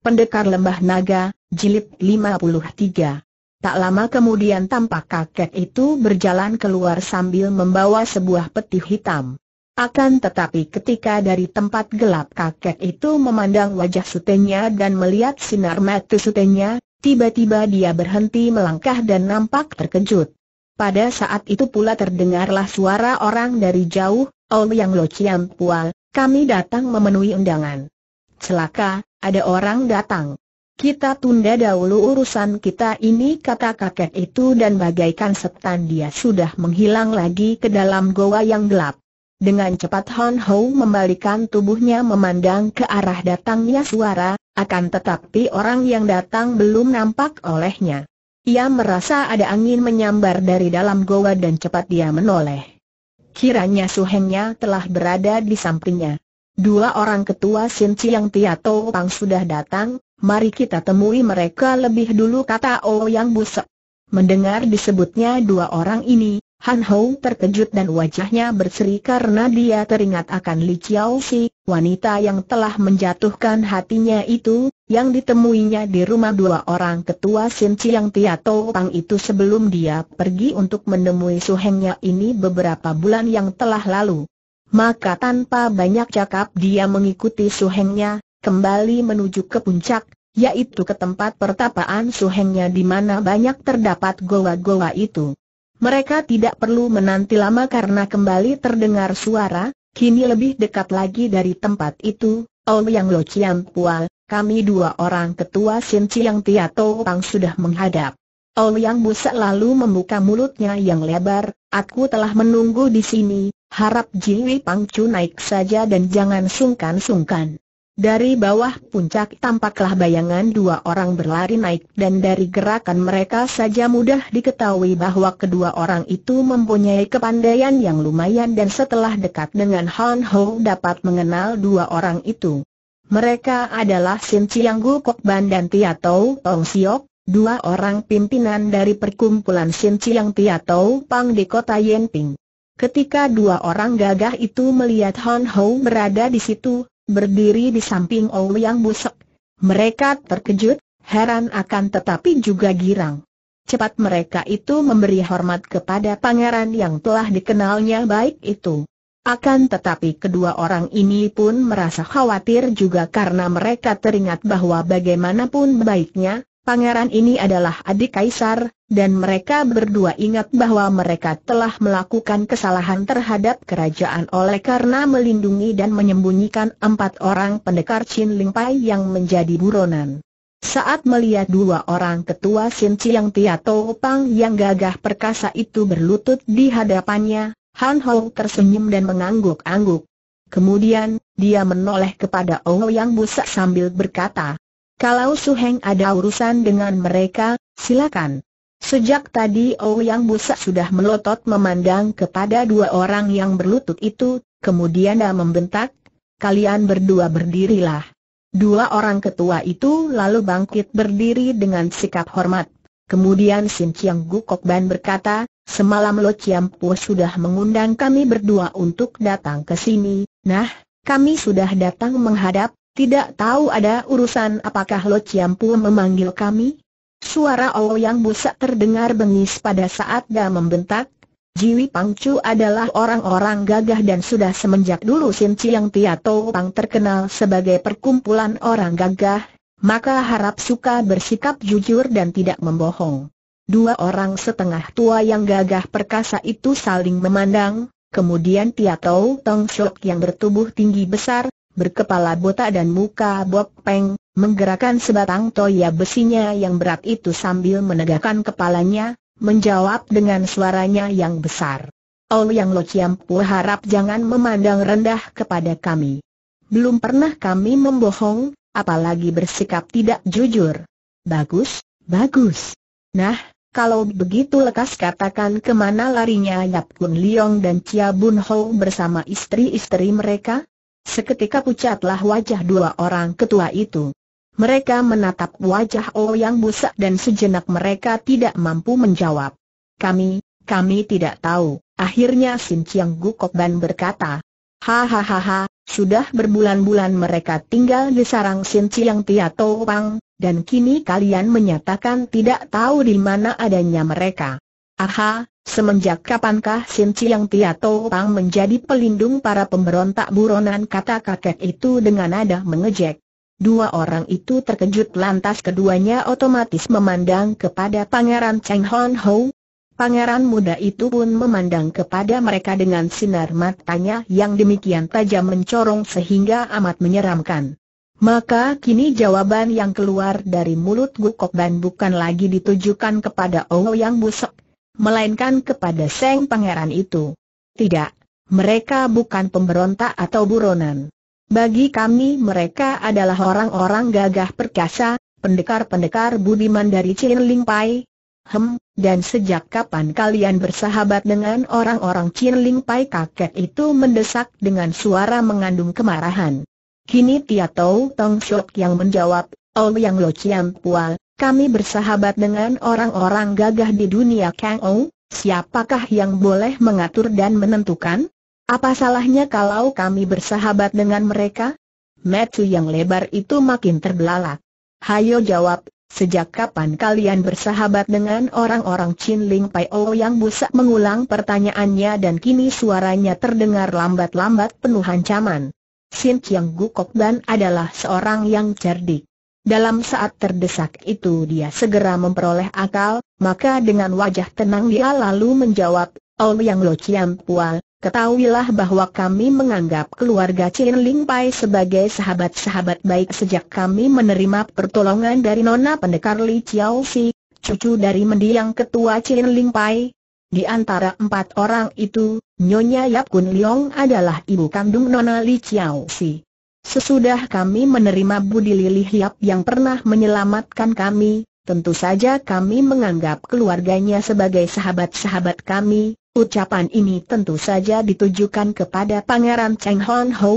Pendekar Lembah Naga, Jilid 53 Tak lama kemudian tampak kakek itu berjalan keluar sambil membawa sebuah peti hitam. Akan tetapi ketika dari tempat gelap kakek itu memandang wajah sutenya dan melihat sinar mata sutenya, tiba-tiba dia berhenti melangkah dan nampak terkejut. Pada saat itu pula terdengarlah suara orang dari jauh, Oh Yang Lo Chiam Pual, kami datang memenuhi undangan. Celaka, ada orang datang. Kita tunda dahulu urusan kita ini kata kakek itu dan bagaikan setan dia sudah menghilang lagi ke dalam goa yang gelap. Dengan cepat Hon Ho membalikan tubuhnya memandang ke arah datangnya suara, akan tetapi orang yang datang belum nampak olehnya. Ia merasa ada angin menyambar dari dalam goa dan cepat dia menoleh. Kiranya suhengnya telah berada di sampingnya. Dua orang ketua Sin Chiang Tia Tau Pang sudah datang, mari kita temui mereka lebih dulu kata oh yang Busek. Mendengar disebutnya dua orang ini, Han Hou terkejut dan wajahnya berseri karena dia teringat akan Li Chiao Si, wanita yang telah menjatuhkan hatinya itu, yang ditemuinya di rumah dua orang ketua Sin Chiang Tia Tau Pang itu sebelum dia pergi untuk menemui suhengnya ini beberapa bulan yang telah lalu. Maka tanpa banyak cakap dia mengikuti suhengnya, kembali menuju ke puncak, yaitu ke tempat pertapaan suhengnya di mana banyak terdapat goa-goa itu. Mereka tidak perlu menanti lama karena kembali terdengar suara, kini lebih dekat lagi dari tempat itu, Oh Yang Lo Chiam Pual, kami dua orang ketua Sin Chiang Tia Pang sudah menghadap. Oh Yang Musa lalu membuka mulutnya yang lebar, aku telah menunggu di sini, Harap Jiwi Pangcu naik saja dan jangan sungkan-sungkan. Dari bawah puncak tampaklah bayangan dua orang berlari naik dan dari gerakan mereka saja mudah diketahui bahwa kedua orang itu mempunyai kepandaian yang lumayan dan setelah dekat dengan Han Ho dapat mengenal dua orang itu. Mereka adalah Sin Chiang Gu Kok Ban dan Tia Tau Tong Siok, dua orang pimpinan dari perkumpulan Sin Chiang Tia Tau Pang di kota Yenping. Ketika dua orang gagah itu melihat Hon Ho berada di situ, berdiri di samping Ouyang Busek, mereka terkejut, heran akan tetapi juga girang. Cepat mereka itu memberi hormat kepada pangeran yang telah dikenalnya baik itu. Akan tetapi kedua orang ini pun merasa khawatir juga karena mereka teringat bahwa bagaimanapun baiknya, pangeran ini adalah adik kaisar, dan mereka berdua ingat bahwa mereka telah melakukan kesalahan terhadap kerajaan oleh karena melindungi dan menyembunyikan empat orang pendekar Chin Ling Pai yang menjadi buronan. Saat melihat dua orang ketua Sin Chiang Tia Pang yang gagah perkasa itu berlutut di hadapannya, Han Ho tersenyum dan mengangguk-angguk. Kemudian, dia menoleh kepada Ong Yang Busak sambil berkata, Kalau Su Heng ada urusan dengan mereka, silakan. Sejak tadi yang Busa sudah melotot memandang kepada dua orang yang berlutut itu, kemudian dia membentak, kalian berdua berdirilah. Dua orang ketua itu lalu bangkit berdiri dengan sikap hormat. Kemudian Sim Chiang Gukokban berkata, semalam Lo Ciampu Po sudah mengundang kami berdua untuk datang ke sini, nah, kami sudah datang menghadap, tidak tahu ada urusan apakah Lo Ciampu Po memanggil kami? Suara yang Busak terdengar bengis pada saat dia membentak, Jiwi Pangcu adalah orang-orang gagah dan sudah semenjak dulu Sin Chiang Piato Pang terkenal sebagai perkumpulan orang gagah, maka harap suka bersikap jujur dan tidak membohong. Dua orang setengah tua yang gagah perkasa itu saling memandang, kemudian tiatou Tong Shok yang bertubuh tinggi besar, berkepala botak dan muka peng menggerakkan sebatang toya besinya yang berat itu sambil menegakkan kepalanya, menjawab dengan suaranya yang besar. Oh Yang Lo ciampu harap jangan memandang rendah kepada kami. Belum pernah kami membohong, apalagi bersikap tidak jujur. Bagus, bagus. Nah, kalau begitu lekas katakan kemana larinya Yap Kun Leong dan Chia Bun Ho bersama istri-istri mereka? Seketika pucatlah wajah dua orang ketua itu. Mereka menatap wajah oh yang busak dan sejenak mereka tidak mampu menjawab. Kami, kami tidak tahu, akhirnya Sin Chiang Gukokban berkata. Hahaha, sudah berbulan-bulan mereka tinggal di sarang Sin Chiang Tiato Pang, dan kini kalian menyatakan tidak tahu di mana adanya mereka. Aha, semenjak kapankah Sin Chiang Tiato Pang menjadi pelindung para pemberontak buronan kata kakek itu dengan nada mengejek. Dua orang itu terkejut lantas keduanya otomatis memandang kepada Pangeran Cheng Hon Ho. Pangeran muda itu pun memandang kepada mereka dengan sinar matanya yang demikian tajam mencorong sehingga amat menyeramkan. Maka kini jawaban yang keluar dari mulut Gukok Ban bukan lagi ditujukan kepada Owo yang busuk, melainkan kepada Seng Pangeran itu. Tidak, mereka bukan pemberontak atau buronan. Bagi kami mereka adalah orang-orang gagah perkasa, pendekar-pendekar budiman dari Ling Pai. Hem, dan sejak kapan kalian bersahabat dengan orang-orang Ling Pai kakek itu mendesak dengan suara mengandung kemarahan. Kini Tia Tau Tong Shok yang menjawab, Oh Yang Lo Chiam Pual, kami bersahabat dengan orang-orang gagah di dunia Kang Ou, siapakah yang boleh mengatur dan menentukan? Apa salahnya kalau kami bersahabat dengan mereka? Metu yang lebar itu makin terbelalak. Hayo jawab, sejak kapan kalian bersahabat dengan orang-orang Chin Ling Pai O oh, yang busak mengulang pertanyaannya dan kini suaranya terdengar lambat-lambat penuh ancaman. Sin Chiang Gukok dan adalah seorang yang cerdik. Dalam saat terdesak itu dia segera memperoleh akal, maka dengan wajah tenang dia lalu menjawab, Oh Yang Lo Chiam Pual, Ketahuilah bahwa kami menganggap keluarga Chin Ling Pai sebagai sahabat-sahabat baik sejak kami menerima pertolongan dari Nona Pendekar Li Chiao Si, cucu dari mendiang ketua Chin Ling Pai. Di antara empat orang itu, Nyonya Yap Kun Leong adalah ibu kandung Nona Li Chiao Si. Sesudah kami menerima Budi Lili Yap yang pernah menyelamatkan kami, tentu saja kami menganggap keluarganya sebagai sahabat-sahabat kami, Ucapan ini tentu saja ditujukan kepada Pangeran Cheng Hon Ho.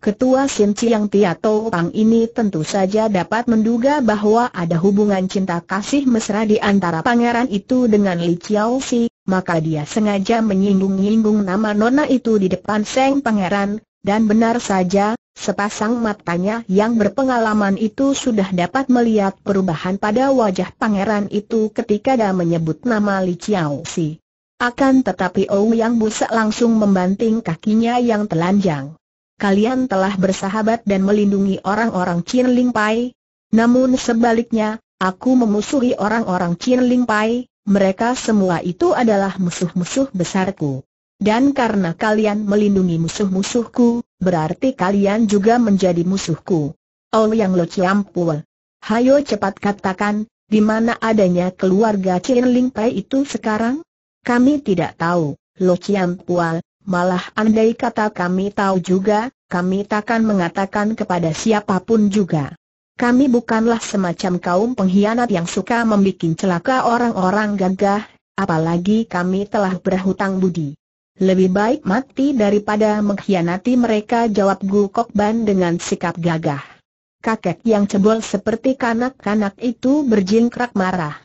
Ketua Sin Chiang Tia Tau Pang ini tentu saja dapat menduga bahwa ada hubungan cinta kasih mesra di antara pangeran itu dengan Li Chiao Si, maka dia sengaja menyinggung-nyinggung nama nona itu di depan Seng Pangeran, dan benar saja, sepasang matanya yang berpengalaman itu sudah dapat melihat perubahan pada wajah pangeran itu ketika dia menyebut nama Li Chiao Si. Akan tetapi yang Busa langsung membanting kakinya yang telanjang. Kalian telah bersahabat dan melindungi orang-orang Chin Ling Pai. Namun sebaliknya, aku memusuhi orang-orang Chin Ling Pai, mereka semua itu adalah musuh-musuh besarku. Dan karena kalian melindungi musuh-musuhku, berarti kalian juga menjadi musuhku. yang Lo Chiampul. Hayo cepat katakan, di mana adanya keluarga Chin Ling Pai itu sekarang? Kami tidak tahu, Lo Chiam Pual, malah andai kata kami tahu juga, kami takkan mengatakan kepada siapapun juga. Kami bukanlah semacam kaum pengkhianat yang suka membuat celaka orang-orang gagah, apalagi kami telah berhutang budi. Lebih baik mati daripada mengkhianati mereka jawab Gu Kokban dengan sikap gagah. Kakek yang cebol seperti kanak-kanak itu berjingkrak marah.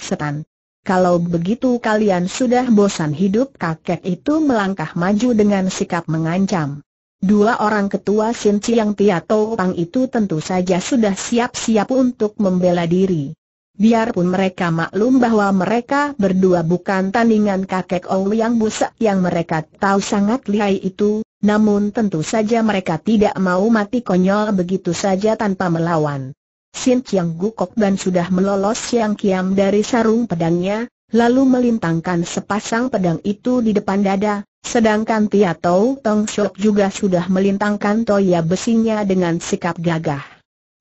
Setan, kalau begitu kalian sudah bosan hidup kakek itu melangkah maju dengan sikap mengancam. Dua orang ketua Sin Chiang Piato Pang itu tentu saja sudah siap-siap untuk membela diri. Biarpun mereka maklum bahwa mereka berdua bukan tandingan kakek Ouyang busak yang mereka tahu sangat lihai itu, namun tentu saja mereka tidak mau mati konyol begitu saja tanpa melawan. Sin Chiang Gukok dan sudah melolos Siang Kiam dari sarung pedangnya, lalu melintangkan sepasang pedang itu di depan dada, sedangkan Tia Tau Tong Shok juga sudah melintangkan toya besinya dengan sikap gagah.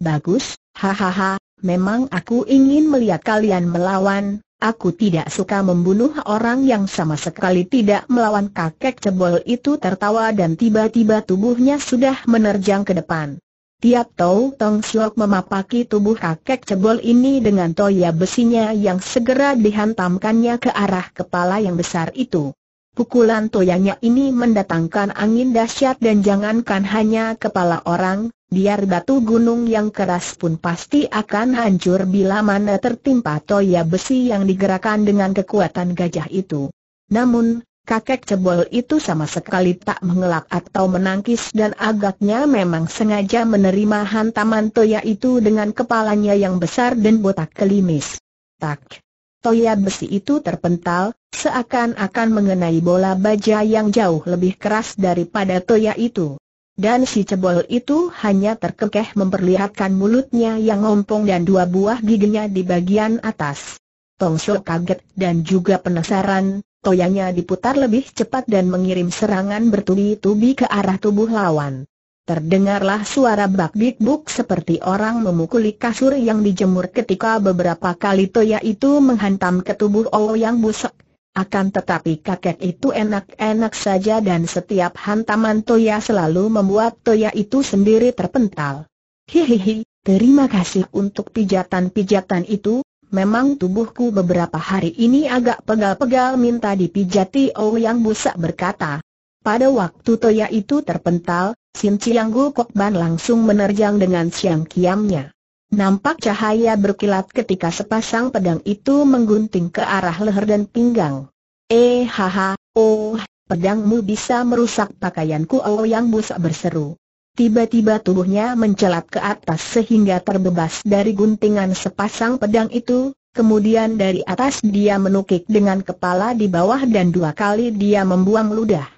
Bagus, hahaha, memang aku ingin melihat kalian melawan, aku tidak suka membunuh orang yang sama sekali tidak melawan kakek cebol itu tertawa dan tiba-tiba tubuhnya sudah menerjang ke depan. Tiap tahu, Tong Siok memapaki tubuh kakek cebol ini dengan toya besinya yang segera dihantamkannya ke arah kepala yang besar itu. Pukulan toyanya ini mendatangkan angin dahsyat dan jangankan hanya kepala orang, biar batu gunung yang keras pun pasti akan hancur bila mana tertimpa toya besi yang digerakkan dengan kekuatan gajah itu. Namun, Kakek cebol itu sama sekali tak mengelak atau menangkis dan agaknya memang sengaja menerima hantaman Toya itu dengan kepalanya yang besar dan botak kelimis. Tak. Toya besi itu terpental, seakan-akan mengenai bola baja yang jauh lebih keras daripada Toya itu. Dan si cebol itu hanya terkekeh memperlihatkan mulutnya yang ngompong dan dua buah giginya di bagian atas. Tongso kaget dan juga penasaran, toyanya diputar lebih cepat dan mengirim serangan bertubi-tubi ke arah tubuh lawan. Terdengarlah suara bak-bik-buk seperti orang memukuli kasur yang dijemur ketika beberapa kali Toya itu menghantam ke tubuh yang busuk. Akan tetapi kakek itu enak-enak saja dan setiap hantaman Toya selalu membuat Toya itu sendiri terpental. Hihihi, terima kasih untuk pijatan-pijatan itu, Memang tubuhku beberapa hari ini agak pegal-pegal minta dipijati Oh Yang Busak berkata. Pada waktu Toya itu terpental, Sin Chiang Ban langsung menerjang dengan siang kiamnya. Nampak cahaya berkilat ketika sepasang pedang itu menggunting ke arah leher dan pinggang. Eh haha, oh, pedangmu bisa merusak pakaianku Oh Yang Busak berseru. Tiba-tiba tubuhnya mencelat ke atas sehingga terbebas dari guntingan sepasang pedang itu, kemudian dari atas dia menukik dengan kepala di bawah dan dua kali dia membuang ludah.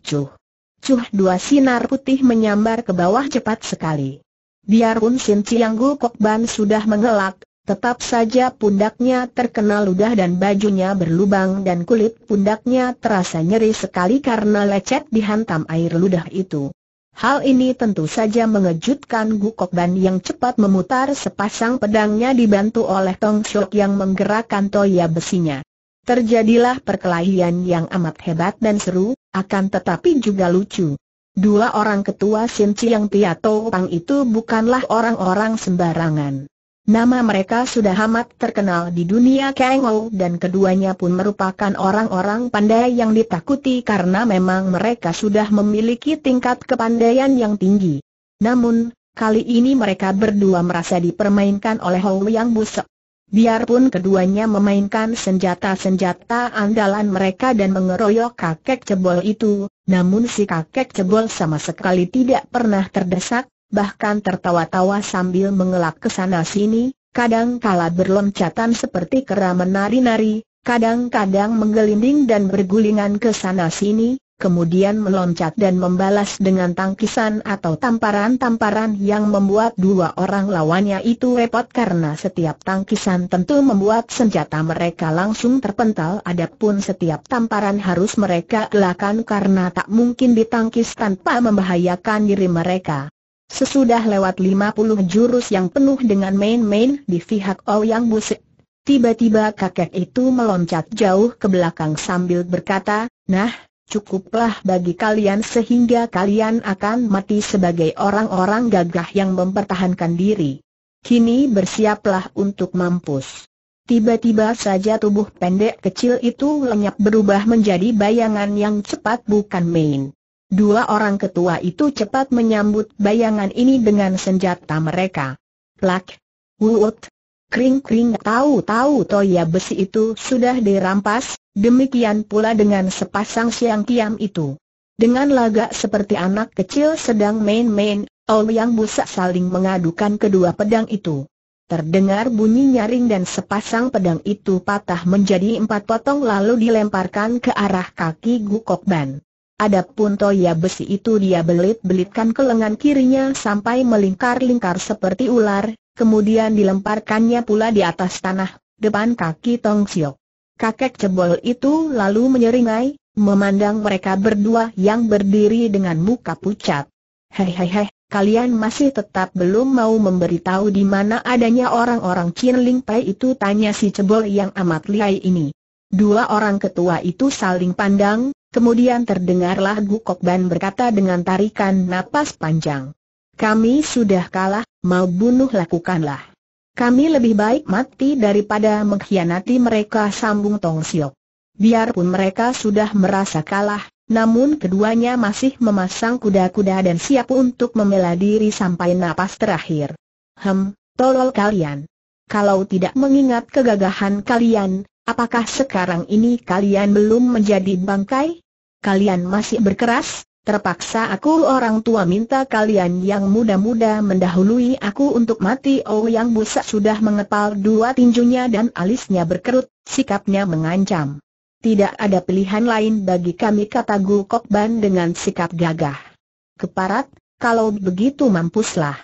Cuh! Cuh dua sinar putih menyambar ke bawah cepat sekali. Biarpun Sin Chiang Gu Ban sudah mengelak, tetap saja pundaknya terkena ludah dan bajunya berlubang dan kulit pundaknya terasa nyeri sekali karena lecet dihantam air ludah itu. Hal ini tentu saja mengejutkan Gukok Ban yang cepat memutar sepasang pedangnya dibantu oleh Tong Shok yang menggerakkan toya besinya. Terjadilah perkelahian yang amat hebat dan seru, akan tetapi juga lucu. Dua orang ketua Sinci yang Tia Pang itu bukanlah orang-orang sembarangan. Nama mereka sudah amat terkenal di dunia Ou dan keduanya pun merupakan orang-orang pandai yang ditakuti karena memang mereka sudah memiliki tingkat kepandaian yang tinggi. Namun, kali ini mereka berdua merasa dipermainkan oleh Hou Yang Busek. Biarpun keduanya memainkan senjata-senjata andalan mereka dan mengeroyok kakek cebol itu, namun si kakek cebol sama sekali tidak pernah terdesak, bahkan tertawa-tawa sambil mengelak ke sana sini, kadang kala berloncatan seperti kera menari-nari, kadang-kadang menggelinding dan bergulingan ke sana sini, kemudian meloncat dan membalas dengan tangkisan atau tamparan-tamparan yang membuat dua orang lawannya itu repot karena setiap tangkisan tentu membuat senjata mereka langsung terpental adapun setiap tamparan harus mereka gelakan karena tak mungkin ditangkis tanpa membahayakan diri mereka. Sesudah lewat 50 jurus yang penuh dengan main-main di pihak Ouyang busuk, tiba-tiba kakek itu meloncat jauh ke belakang sambil berkata, Nah, cukuplah bagi kalian sehingga kalian akan mati sebagai orang-orang gagah yang mempertahankan diri. Kini bersiaplah untuk mampus. Tiba-tiba saja tubuh pendek kecil itu lenyap berubah menjadi bayangan yang cepat bukan main. Dua orang ketua itu cepat menyambut bayangan ini dengan senjata mereka. Plak, wut, kring-kring tahu-tahu toya besi itu sudah dirampas, demikian pula dengan sepasang siang kiam itu. Dengan lagak seperti anak kecil sedang main-main, Ouyang Busa saling mengadukan kedua pedang itu. Terdengar bunyi nyaring dan sepasang pedang itu patah menjadi empat potong lalu dilemparkan ke arah kaki Kok Ban. Adapun toya besi itu dia belit-belitkan ke lengan kirinya sampai melingkar-lingkar seperti ular, kemudian dilemparkannya pula di atas tanah, depan kaki Tong Siok. Kakek cebol itu lalu menyeringai, memandang mereka berdua yang berdiri dengan muka pucat. Hei hei hei, kalian masih tetap belum mau memberitahu di mana adanya orang-orang Chin Ling Pai itu tanya si cebol yang amat lihai ini. Dua orang ketua itu saling pandang, Kemudian terdengarlah Ban berkata dengan tarikan napas panjang. Kami sudah kalah, mau bunuh lakukanlah. Kami lebih baik mati daripada mengkhianati mereka sambung Tong Siok. Biarpun mereka sudah merasa kalah, namun keduanya masih memasang kuda-kuda dan siap untuk membela diri sampai napas terakhir. Hem, tolol kalian. Kalau tidak mengingat kegagahan kalian, apakah sekarang ini kalian belum menjadi bangkai? kalian masih berkeras, terpaksa aku orang tua minta kalian yang muda-muda mendahului aku untuk mati Oh yang busak sudah mengepal dua tinjunya dan alisnya berkerut, sikapnya mengancam. Tidak ada pilihan lain bagi kami kata Gu Kokban dengan sikap gagah. Keparat, kalau begitu mampuslah.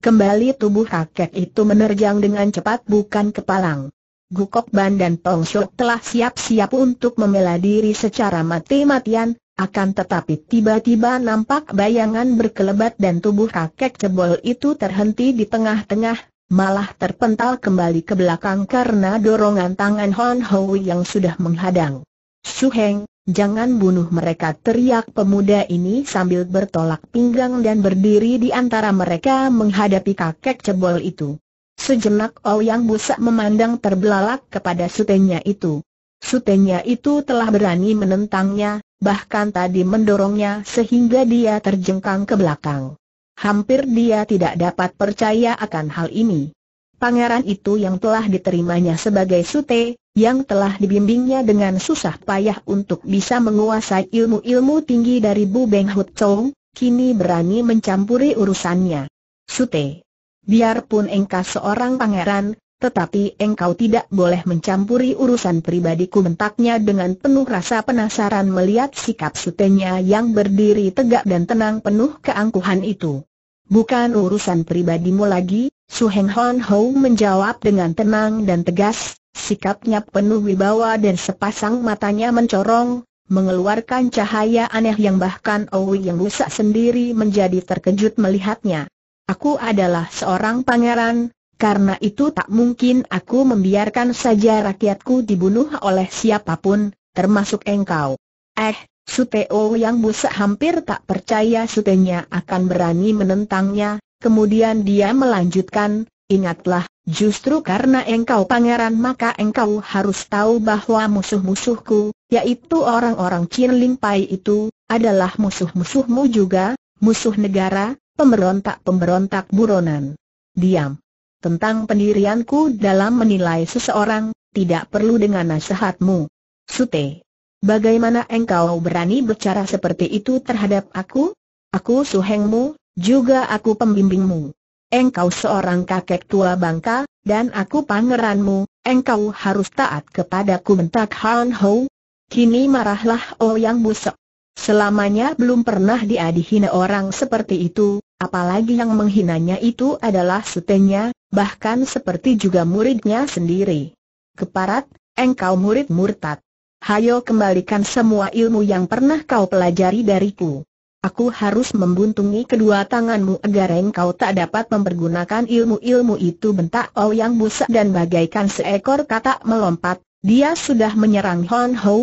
Kembali tubuh kakek itu menerjang dengan cepat bukan kepalang. Gukok Ban dan Tong Shok telah siap-siap untuk membela diri secara mati-matian, akan tetapi tiba-tiba nampak bayangan berkelebat dan tubuh kakek cebol itu terhenti di tengah-tengah, malah terpental kembali ke belakang karena dorongan tangan Hon Hui yang sudah menghadang. Heng, jangan bunuh mereka teriak pemuda ini sambil bertolak pinggang dan berdiri di antara mereka menghadapi kakek cebol itu. Sejenak Yang Busak memandang terbelalak kepada sutenya itu. Sutenya itu telah berani menentangnya, bahkan tadi mendorongnya sehingga dia terjengkang ke belakang. Hampir dia tidak dapat percaya akan hal ini. Pangeran itu yang telah diterimanya sebagai sute, yang telah dibimbingnya dengan susah payah untuk bisa menguasai ilmu-ilmu tinggi dari Bu Beng Hut Chong, kini berani mencampuri urusannya. Sute biarpun engkau seorang pangeran, tetapi engkau tidak boleh mencampuri urusan pribadiku bentaknya dengan penuh rasa penasaran melihat sikap sutenya yang berdiri tegak dan tenang penuh keangkuhan itu. Bukan urusan pribadimu lagi, Su Heng Hon Ho menjawab dengan tenang dan tegas, sikapnya penuh wibawa dan sepasang matanya mencorong, mengeluarkan cahaya aneh yang bahkan Owi yang rusak sendiri menjadi terkejut melihatnya. Aku adalah seorang pangeran, karena itu tak mungkin aku membiarkan saja rakyatku dibunuh oleh siapapun, termasuk engkau. Eh, Suteo yang busa hampir tak percaya Sutenya akan berani menentangnya, kemudian dia melanjutkan, ingatlah, justru karena engkau pangeran maka engkau harus tahu bahwa musuh-musuhku, yaitu orang-orang Chin Pai itu, adalah musuh-musuhmu juga, musuh negara, pemberontak-pemberontak buronan. Diam. Tentang pendirianku dalam menilai seseorang, tidak perlu dengan nasihatmu. Sute. Bagaimana engkau berani bicara seperti itu terhadap aku? Aku suhengmu, juga aku pembimbingmu. Engkau seorang kakek tua bangka, dan aku pangeranmu, engkau harus taat kepadaku mentak Han Ho. Kini marahlah Oh Yang busuk. Selamanya belum pernah dia dihina orang seperti itu, apalagi yang menghinanya itu adalah setenya, bahkan seperti juga muridnya sendiri. Keparat, engkau murid murtad. Hayo kembalikan semua ilmu yang pernah kau pelajari dariku. Aku harus membuntungi kedua tanganmu agar engkau tak dapat mempergunakan ilmu-ilmu itu bentak yang busak dan bagaikan seekor katak melompat, dia sudah menyerang Hon Ho,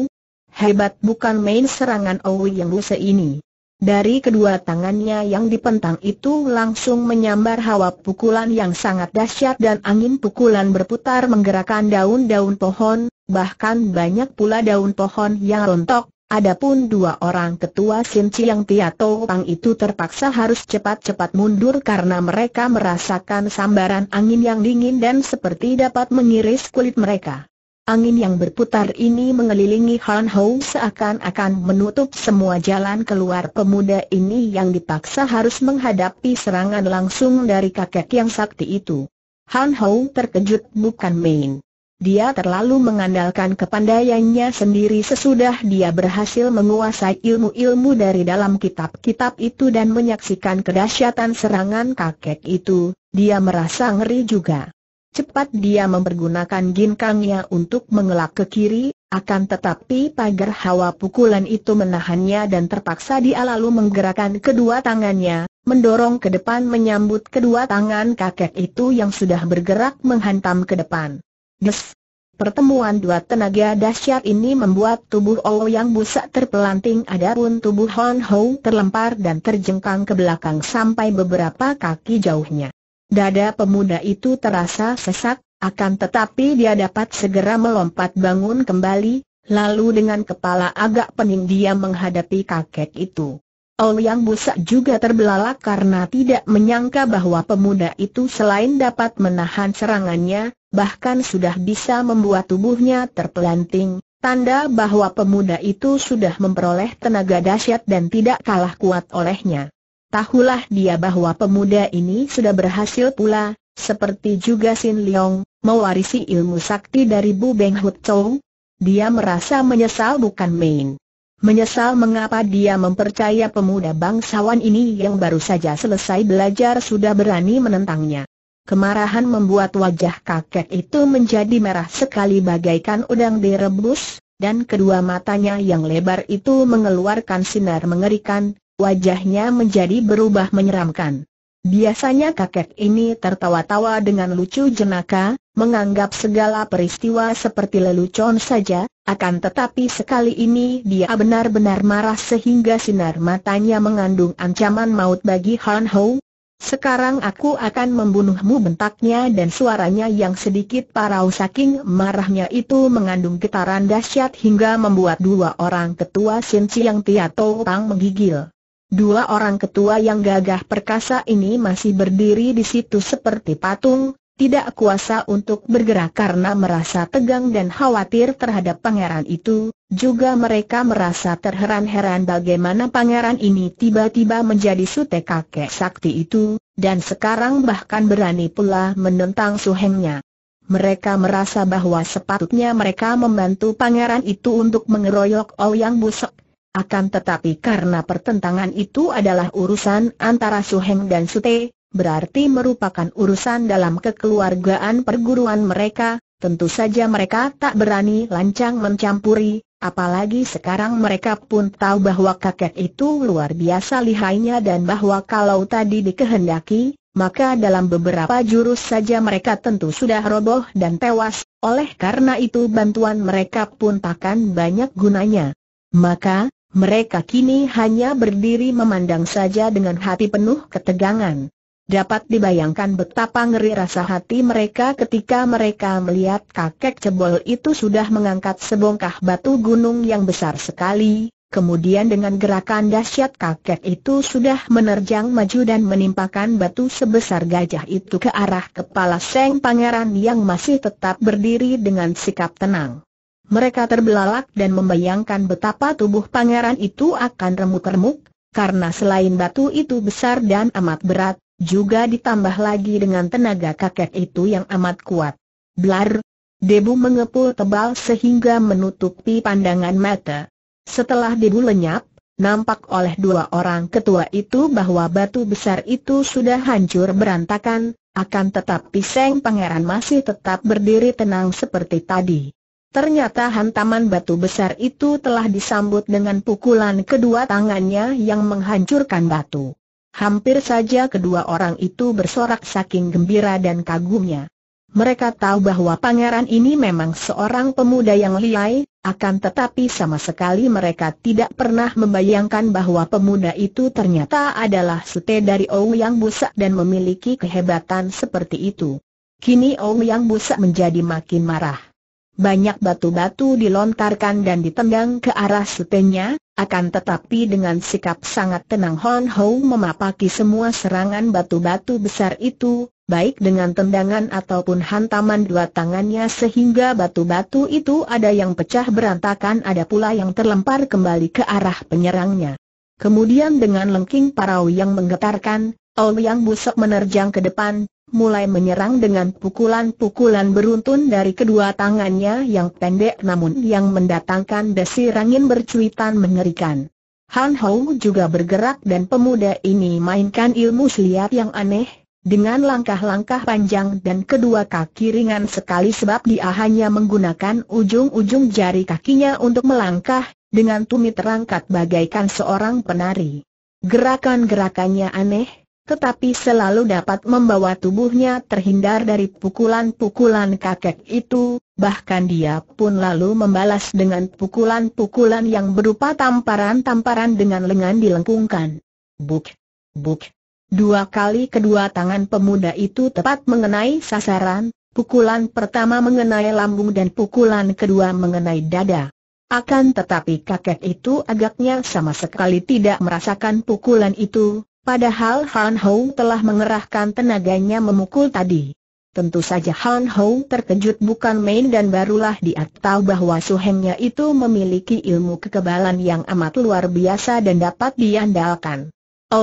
Hebat bukan main serangan Owi yang ruse ini. Dari kedua tangannya yang dipentang itu langsung menyambar hawa pukulan yang sangat dahsyat dan angin pukulan berputar menggerakkan daun-daun pohon, bahkan banyak pula daun pohon yang rontok. Adapun dua orang ketua Sim Chiang Piato Pang itu terpaksa harus cepat-cepat mundur karena mereka merasakan sambaran angin yang dingin dan seperti dapat mengiris kulit mereka. Angin yang berputar ini mengelilingi Han Hou seakan-akan menutup semua jalan keluar pemuda ini yang dipaksa harus menghadapi serangan langsung dari kakek yang sakti itu. Han Hou terkejut bukan main. Dia terlalu mengandalkan kepandaiannya sendiri sesudah dia berhasil menguasai ilmu-ilmu dari dalam kitab-kitab itu dan menyaksikan kedahsyatan serangan kakek itu, dia merasa ngeri juga. Cepat dia mempergunakan ginkangnya untuk mengelak ke kiri, akan tetapi pagar hawa pukulan itu menahannya dan terpaksa dia lalu menggerakkan kedua tangannya, mendorong ke depan menyambut kedua tangan kakek itu yang sudah bergerak menghantam ke depan. Des! Pertemuan dua tenaga dahsyat ini membuat tubuh Olo yang busak terpelanting adapun tubuh Hon Hou terlempar dan terjengkang ke belakang sampai beberapa kaki jauhnya. Dada pemuda itu terasa sesak, akan tetapi dia dapat segera melompat bangun kembali, lalu dengan kepala agak pening dia menghadapi kakek itu. yang Busak juga terbelalak karena tidak menyangka bahwa pemuda itu selain dapat menahan serangannya, bahkan sudah bisa membuat tubuhnya terpelanting, tanda bahwa pemuda itu sudah memperoleh tenaga dahsyat dan tidak kalah kuat olehnya. Tahulah dia bahwa pemuda ini sudah berhasil pula, seperti juga Sin Leong, mewarisi ilmu sakti dari Bu Beng Hut Chou. Dia merasa menyesal bukan main. Menyesal mengapa dia mempercaya pemuda bangsawan ini yang baru saja selesai belajar sudah berani menentangnya. Kemarahan membuat wajah kakek itu menjadi merah sekali bagaikan udang direbus, dan kedua matanya yang lebar itu mengeluarkan sinar mengerikan, Wajahnya menjadi berubah menyeramkan. Biasanya kakek ini tertawa-tawa dengan lucu jenaka, menganggap segala peristiwa seperti lelucon saja, akan tetapi sekali ini dia benar-benar marah sehingga sinar matanya mengandung ancaman maut bagi Han Ho. Sekarang aku akan membunuhmu bentaknya dan suaranya yang sedikit parau saking marahnya itu mengandung getaran dahsyat hingga membuat dua orang ketua Sin yang Tia Tau Pang menggigil. Dua orang ketua yang gagah perkasa ini masih berdiri di situ seperti patung, tidak kuasa untuk bergerak karena merasa tegang dan khawatir terhadap pangeran itu, juga mereka merasa terheran-heran bagaimana pangeran ini tiba-tiba menjadi sute kakek sakti itu, dan sekarang bahkan berani pula menentang suhengnya. Mereka merasa bahwa sepatutnya mereka membantu pangeran itu untuk mengeroyok Ouyang Busok, akan tetapi karena pertentangan itu adalah urusan antara Suheng dan Sute, berarti merupakan urusan dalam kekeluargaan perguruan mereka, tentu saja mereka tak berani lancang mencampuri, apalagi sekarang mereka pun tahu bahwa kakek itu luar biasa lihainya dan bahwa kalau tadi dikehendaki, maka dalam beberapa jurus saja mereka tentu sudah roboh dan tewas, oleh karena itu bantuan mereka pun takkan banyak gunanya. Maka, mereka kini hanya berdiri memandang saja dengan hati penuh ketegangan. Dapat dibayangkan betapa ngeri rasa hati mereka ketika mereka melihat kakek cebol itu sudah mengangkat sebongkah batu gunung yang besar sekali, kemudian dengan gerakan dahsyat kakek itu sudah menerjang maju dan menimpakan batu sebesar gajah itu ke arah kepala Seng Pangeran yang masih tetap berdiri dengan sikap tenang mereka terbelalak dan membayangkan betapa tubuh pangeran itu akan remuk-remuk, karena selain batu itu besar dan amat berat, juga ditambah lagi dengan tenaga kakek itu yang amat kuat. Blar! Debu mengepul tebal sehingga menutupi pandangan mata. Setelah debu lenyap, nampak oleh dua orang ketua itu bahwa batu besar itu sudah hancur berantakan, akan tetapi Seng Pangeran masih tetap berdiri tenang seperti tadi. Ternyata hantaman batu besar itu telah disambut dengan pukulan kedua tangannya yang menghancurkan batu. Hampir saja kedua orang itu bersorak saking gembira dan kagumnya. Mereka tahu bahwa pangeran ini memang seorang pemuda yang lihai, akan tetapi sama sekali mereka tidak pernah membayangkan bahwa pemuda itu ternyata adalah sute dari yang Busa dan memiliki kehebatan seperti itu. Kini yang Busa menjadi makin marah. Banyak batu-batu dilontarkan dan ditendang ke arah sutenya, akan tetapi dengan sikap sangat tenang Hon Ho memapaki semua serangan batu-batu besar itu, baik dengan tendangan ataupun hantaman dua tangannya sehingga batu-batu itu ada yang pecah berantakan ada pula yang terlempar kembali ke arah penyerangnya. Kemudian dengan lengking parau yang menggetarkan, Ol Yang busuk menerjang ke depan, mulai menyerang dengan pukulan-pukulan beruntun dari kedua tangannya yang pendek namun yang mendatangkan desir angin bercuitan mengerikan. Han Hou juga bergerak dan pemuda ini mainkan ilmu seliat yang aneh, dengan langkah-langkah panjang dan kedua kaki ringan sekali sebab dia hanya menggunakan ujung-ujung jari kakinya untuk melangkah, dengan tumit terangkat bagaikan seorang penari. Gerakan-gerakannya aneh, tetapi selalu dapat membawa tubuhnya terhindar dari pukulan-pukulan kakek itu, bahkan dia pun lalu membalas dengan pukulan-pukulan yang berupa tamparan-tamparan dengan lengan dilengkungkan. Buk! Buk! Dua kali kedua tangan pemuda itu tepat mengenai sasaran, pukulan pertama mengenai lambung dan pukulan kedua mengenai dada. Akan tetapi kakek itu agaknya sama sekali tidak merasakan pukulan itu, Padahal Han Hou telah mengerahkan tenaganya memukul tadi. Tentu saja Han Hou terkejut bukan main dan barulah dia tahu bahwa suhengnya itu memiliki ilmu kekebalan yang amat luar biasa dan dapat diandalkan.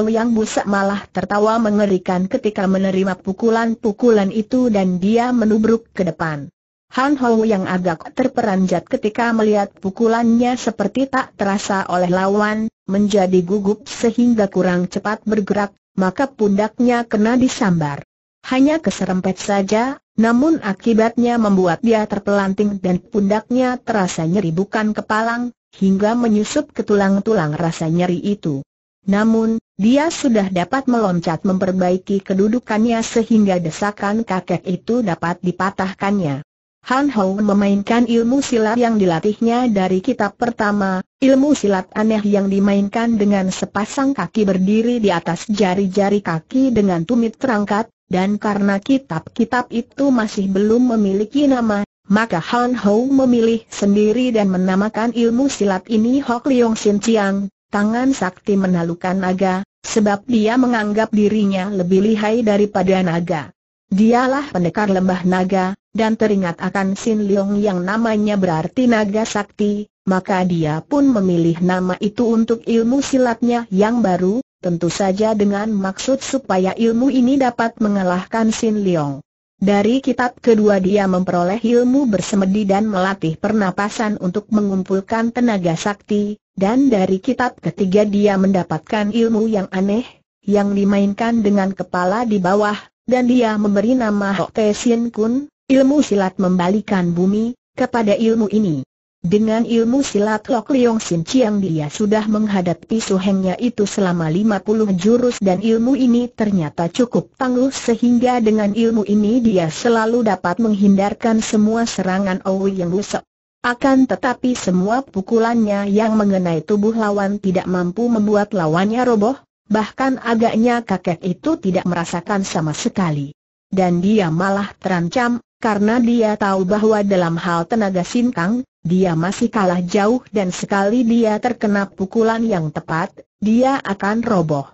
yang Busa malah tertawa mengerikan ketika menerima pukulan-pukulan itu dan dia menubruk ke depan. Han Hou yang agak terperanjat ketika melihat pukulannya seperti tak terasa oleh lawan, menjadi gugup sehingga kurang cepat bergerak, maka pundaknya kena disambar. Hanya keserempet saja, namun akibatnya membuat dia terpelanting dan pundaknya terasa nyeri bukan kepalang, hingga menyusup ke tulang-tulang rasa nyeri itu. Namun, dia sudah dapat meloncat memperbaiki kedudukannya sehingga desakan kakek itu dapat dipatahkannya. Han Hong memainkan ilmu silat yang dilatihnya dari kitab pertama, ilmu silat aneh yang dimainkan dengan sepasang kaki berdiri di atas jari-jari kaki dengan tumit terangkat, dan karena kitab-kitab itu masih belum memiliki nama, maka Han Hong memilih sendiri dan menamakan ilmu silat ini Hok Leong Sin Chiang, tangan sakti menalukan naga, sebab dia menganggap dirinya lebih lihai daripada naga. Dialah pendekar lembah naga, dan teringat akan Sin Leong yang namanya berarti naga sakti, maka dia pun memilih nama itu untuk ilmu silatnya yang baru, tentu saja dengan maksud supaya ilmu ini dapat mengalahkan Sin Leong. Dari kitab kedua dia memperoleh ilmu bersemedi dan melatih pernapasan untuk mengumpulkan tenaga sakti, dan dari kitab ketiga dia mendapatkan ilmu yang aneh, yang dimainkan dengan kepala di bawah, dan dia memberi nama Hok Te Sien Kun, ilmu silat membalikan bumi, kepada ilmu ini. Dengan ilmu silat Lok Leong Sin Chiang dia sudah menghadapi suhengnya itu selama 50 jurus dan ilmu ini ternyata cukup tangguh sehingga dengan ilmu ini dia selalu dapat menghindarkan semua serangan Owi yang rusak. Akan tetapi semua pukulannya yang mengenai tubuh lawan tidak mampu membuat lawannya roboh, bahkan agaknya kakek itu tidak merasakan sama sekali. Dan dia malah terancam, karena dia tahu bahwa dalam hal tenaga sinkang, dia masih kalah jauh dan sekali dia terkena pukulan yang tepat, dia akan roboh.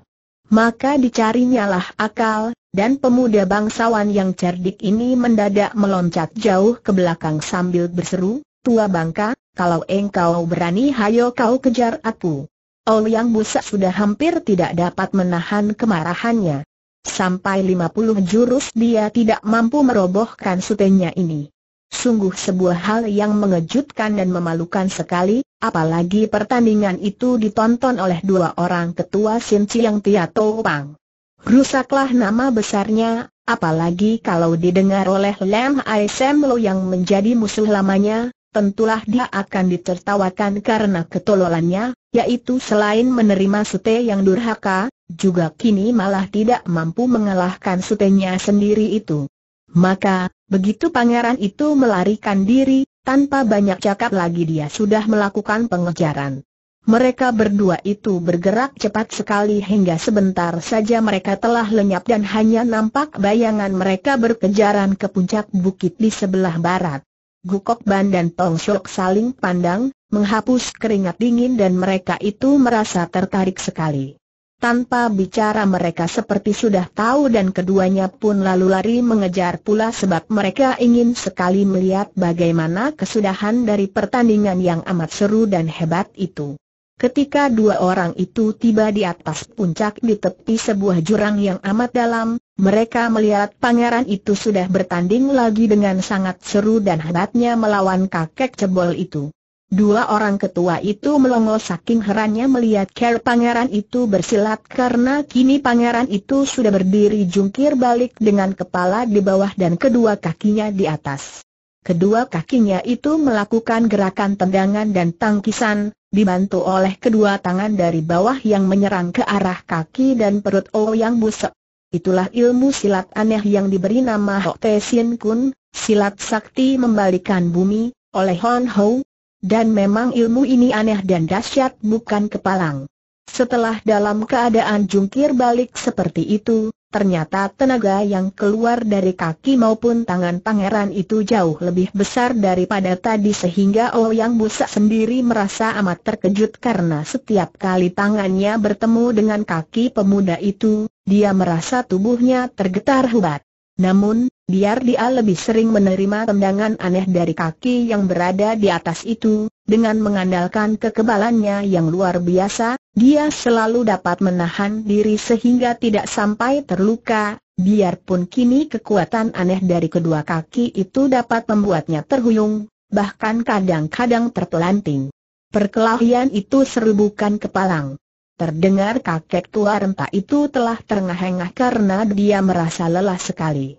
Maka dicarinyalah akal, dan pemuda bangsawan yang cerdik ini mendadak meloncat jauh ke belakang sambil berseru, Tua bangka, kalau engkau berani hayo kau kejar aku yang Busa sudah hampir tidak dapat menahan kemarahannya. Sampai 50 jurus dia tidak mampu merobohkan sutenya ini. Sungguh sebuah hal yang mengejutkan dan memalukan sekali, apalagi pertandingan itu ditonton oleh dua orang ketua Sin Chiang Tia Pang. Rusaklah nama besarnya, apalagi kalau didengar oleh Lam Ai Sam Lo yang menjadi musuh lamanya, tentulah dia akan ditertawakan karena ketololannya, yaitu selain menerima sute yang durhaka, juga kini malah tidak mampu mengalahkan sutenya sendiri itu. Maka, begitu pangeran itu melarikan diri, tanpa banyak cakap lagi dia sudah melakukan pengejaran. Mereka berdua itu bergerak cepat sekali hingga sebentar saja mereka telah lenyap dan hanya nampak bayangan mereka berkejaran ke puncak bukit di sebelah barat. Gukok Ban dan Tong Shok saling pandang, menghapus keringat dingin dan mereka itu merasa tertarik sekali. Tanpa bicara mereka seperti sudah tahu dan keduanya pun lalu lari mengejar pula sebab mereka ingin sekali melihat bagaimana kesudahan dari pertandingan yang amat seru dan hebat itu. Ketika dua orang itu tiba di atas puncak di tepi sebuah jurang yang amat dalam, mereka melihat pangeran itu sudah bertanding lagi dengan sangat seru dan hebatnya melawan kakek cebol itu. Dua orang ketua itu melongo saking herannya melihat care pangeran itu bersilat karena kini pangeran itu sudah berdiri jungkir balik dengan kepala di bawah dan kedua kakinya di atas. Kedua kakinya itu melakukan gerakan tendangan dan tangkisan, dibantu oleh kedua tangan dari bawah yang menyerang ke arah kaki dan perut O oh yang busuk. Itulah ilmu silat aneh yang diberi nama Hok Te Kun, silat sakti membalikan bumi, oleh Hon Ho, dan memang ilmu ini aneh dan dahsyat bukan kepalang. Setelah dalam keadaan jungkir balik seperti itu, ternyata tenaga yang keluar dari kaki maupun tangan pangeran itu jauh lebih besar daripada tadi sehingga Ouyang oh Busa sendiri merasa amat terkejut karena setiap kali tangannya bertemu dengan kaki pemuda itu, dia merasa tubuhnya tergetar hebat. Namun, biar dia lebih sering menerima tendangan aneh dari kaki yang berada di atas itu, dengan mengandalkan kekebalannya yang luar biasa, dia selalu dapat menahan diri sehingga tidak sampai terluka, biarpun kini kekuatan aneh dari kedua kaki itu dapat membuatnya terhuyung, bahkan kadang-kadang terpelanting. Perkelahian itu serbukan kepalang. Terdengar kakek tua renta itu telah terengah-engah karena dia merasa lelah sekali.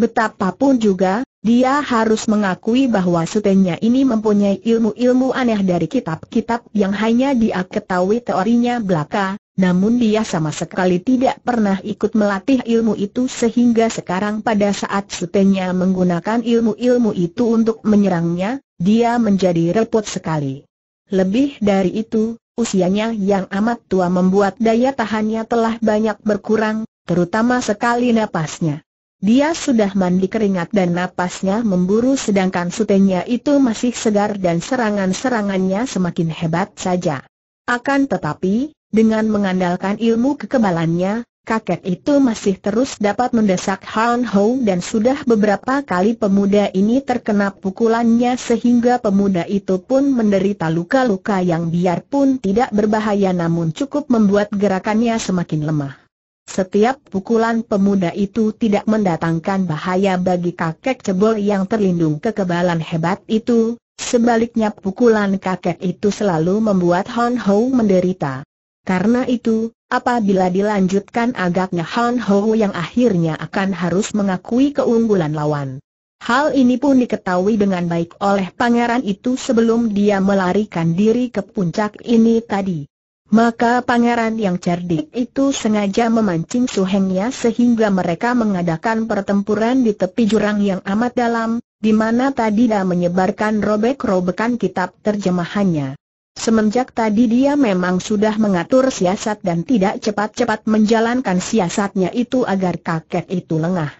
Betapapun juga, dia harus mengakui bahwa sutenya ini mempunyai ilmu-ilmu aneh dari kitab-kitab yang hanya dia ketahui teorinya belaka, namun dia sama sekali tidak pernah ikut melatih ilmu itu sehingga sekarang pada saat sutenya menggunakan ilmu-ilmu itu untuk menyerangnya, dia menjadi repot sekali. Lebih dari itu, usianya yang amat tua membuat daya tahannya telah banyak berkurang, terutama sekali napasnya. Dia sudah mandi keringat dan napasnya memburu sedangkan sutenya itu masih segar dan serangan-serangannya semakin hebat saja. Akan tetapi, dengan mengandalkan ilmu kekebalannya, kakek itu masih terus dapat mendesak Han Ho dan sudah beberapa kali pemuda ini terkena pukulannya sehingga pemuda itu pun menderita luka-luka yang biarpun tidak berbahaya namun cukup membuat gerakannya semakin lemah. Setiap pukulan pemuda itu tidak mendatangkan bahaya bagi kakek cebol yang terlindung kekebalan hebat itu, sebaliknya pukulan kakek itu selalu membuat Han Ho menderita. Karena itu, apabila dilanjutkan agaknya Han Ho yang akhirnya akan harus mengakui keunggulan lawan. Hal ini pun diketahui dengan baik oleh pangeran itu sebelum dia melarikan diri ke puncak ini tadi. Maka pangeran yang cerdik itu sengaja memancing suhengnya sehingga mereka mengadakan pertempuran di tepi jurang yang amat dalam, di mana tadi dia menyebarkan robek-robekan kitab terjemahannya. Semenjak tadi dia memang sudah mengatur siasat dan tidak cepat-cepat menjalankan siasatnya itu agar kakek itu lengah.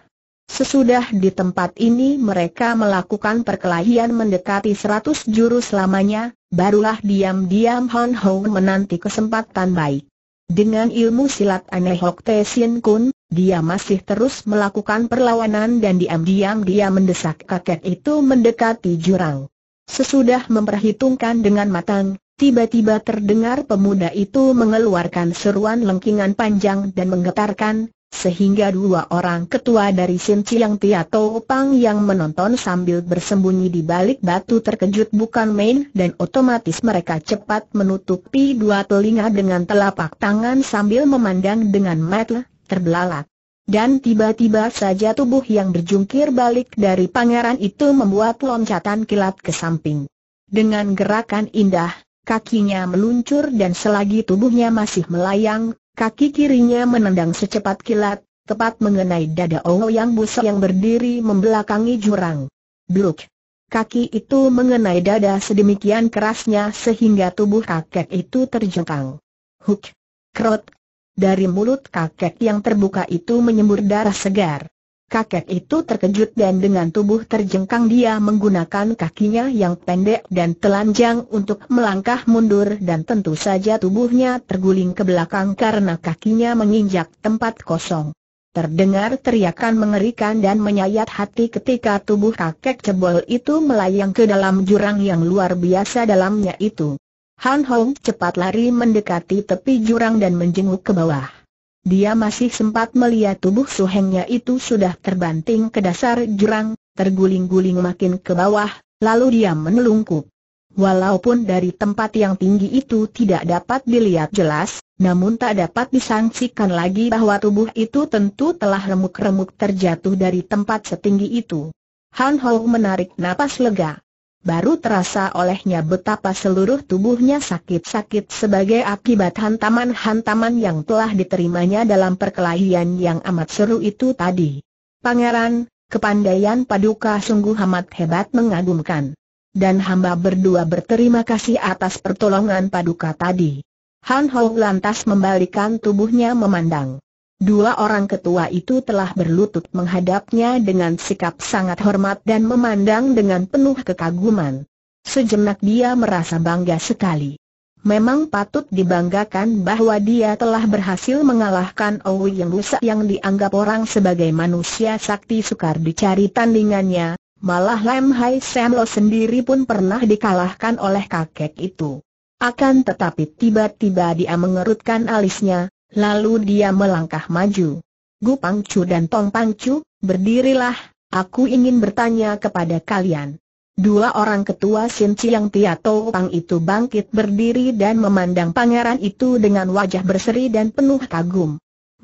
Sesudah di tempat ini mereka melakukan perkelahian mendekati seratus jurus lamanya, barulah diam-diam Hon Ho menanti kesempatan baik. Dengan ilmu silat aneh Hok Te Sin Kun, dia masih terus melakukan perlawanan dan diam-diam dia mendesak kakek itu mendekati jurang. Sesudah memperhitungkan dengan matang, tiba-tiba terdengar pemuda itu mengeluarkan seruan lengkingan panjang dan menggetarkan, sehingga dua orang ketua dari Sin Chiang Tia Tau Pang yang menonton sambil bersembunyi di balik batu terkejut bukan main dan otomatis mereka cepat menutupi dua telinga dengan telapak tangan sambil memandang dengan mata terbelalak. Dan tiba-tiba saja tubuh yang berjungkir balik dari pangeran itu membuat loncatan kilat ke samping. Dengan gerakan indah, kakinya meluncur dan selagi tubuhnya masih melayang, Kaki kirinya menendang secepat kilat, tepat mengenai dada yang busuk yang berdiri membelakangi jurang. Bluk! Kaki itu mengenai dada sedemikian kerasnya sehingga tubuh kakek itu terjengkang. Huk! Krot! Dari mulut kakek yang terbuka itu menyembur darah segar. Kakek itu terkejut dan dengan tubuh terjengkang dia menggunakan kakinya yang pendek dan telanjang untuk melangkah mundur dan tentu saja tubuhnya terguling ke belakang karena kakinya menginjak tempat kosong. Terdengar teriakan mengerikan dan menyayat hati ketika tubuh kakek cebol itu melayang ke dalam jurang yang luar biasa dalamnya itu. Han Hong cepat lari mendekati tepi jurang dan menjenguk ke bawah. Dia masih sempat melihat tubuh suhengnya itu sudah terbanting ke dasar jurang, terguling-guling makin ke bawah, lalu dia menelungkup. Walaupun dari tempat yang tinggi itu tidak dapat dilihat jelas, namun tak dapat disangsikan lagi bahwa tubuh itu tentu telah remuk-remuk terjatuh dari tempat setinggi itu. Han Hou menarik napas lega baru terasa olehnya betapa seluruh tubuhnya sakit-sakit sebagai akibat hantaman-hantaman yang telah diterimanya dalam perkelahian yang amat seru itu tadi. Pangeran, kepandaian Paduka sungguh amat hebat mengagumkan. Dan hamba berdua berterima kasih atas pertolongan Paduka tadi. Han Hou lantas membalikan tubuhnya memandang. Dua orang ketua itu telah berlutut menghadapnya dengan sikap sangat hormat dan memandang dengan penuh kekaguman. Sejenak dia merasa bangga sekali. Memang patut dibanggakan bahwa dia telah berhasil mengalahkan Owi yang rusak yang dianggap orang sebagai manusia sakti sukar dicari tandingannya, malah Lam Hai Sam Lo sendiri pun pernah dikalahkan oleh kakek itu. Akan tetapi tiba-tiba dia mengerutkan alisnya, Lalu dia melangkah maju. Gu Pangcu dan Tong Pangcu, berdirilah, aku ingin bertanya kepada kalian. Dua orang ketua Sin Chiang Tiato Pang itu bangkit berdiri dan memandang pangeran itu dengan wajah berseri dan penuh kagum.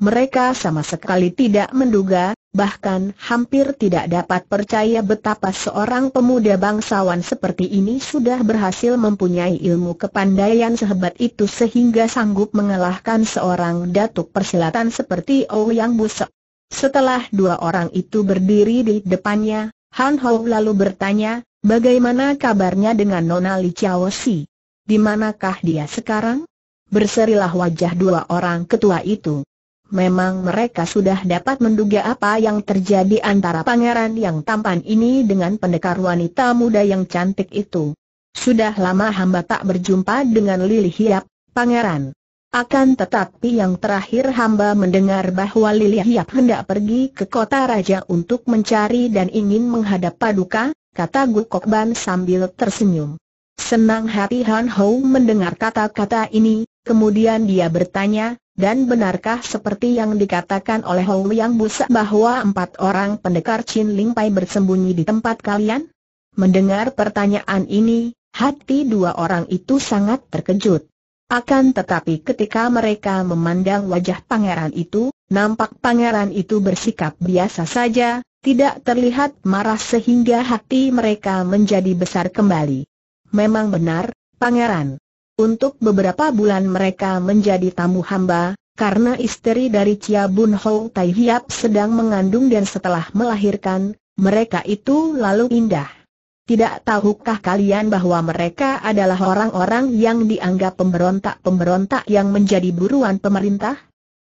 Mereka sama sekali tidak menduga, bahkan hampir tidak dapat percaya betapa seorang pemuda bangsawan seperti ini sudah berhasil mempunyai ilmu kepandaian sehebat itu sehingga sanggup mengalahkan seorang datuk persilatan seperti Ouyang oh Busek. Setelah dua orang itu berdiri di depannya, Han Hou lalu bertanya, bagaimana kabarnya dengan Nona Li Chiao Si? Di manakah dia sekarang? Berserilah wajah dua orang ketua itu. Memang mereka sudah dapat menduga apa yang terjadi antara pangeran yang tampan ini dengan pendekar wanita muda yang cantik itu. Sudah lama hamba tak berjumpa dengan Lili Hiap, pangeran. Akan tetapi yang terakhir hamba mendengar bahwa Lili Hiap hendak pergi ke kota raja untuk mencari dan ingin menghadap paduka, kata Gukokban sambil tersenyum. Senang hati Han Hou mendengar kata-kata ini, kemudian dia bertanya, dan benarkah seperti yang dikatakan oleh Hou Yang Busa bahwa empat orang pendekar Chin Ling Pai bersembunyi di tempat kalian? Mendengar pertanyaan ini, hati dua orang itu sangat terkejut. Akan tetapi ketika mereka memandang wajah pangeran itu, nampak pangeran itu bersikap biasa saja, tidak terlihat marah sehingga hati mereka menjadi besar kembali. Memang benar, pangeran. Untuk beberapa bulan mereka menjadi tamu hamba, karena istri dari Chia Bun Ho Tai Hiap sedang mengandung dan setelah melahirkan, mereka itu lalu indah. Tidak tahukah kalian bahwa mereka adalah orang-orang yang dianggap pemberontak-pemberontak yang menjadi buruan pemerintah?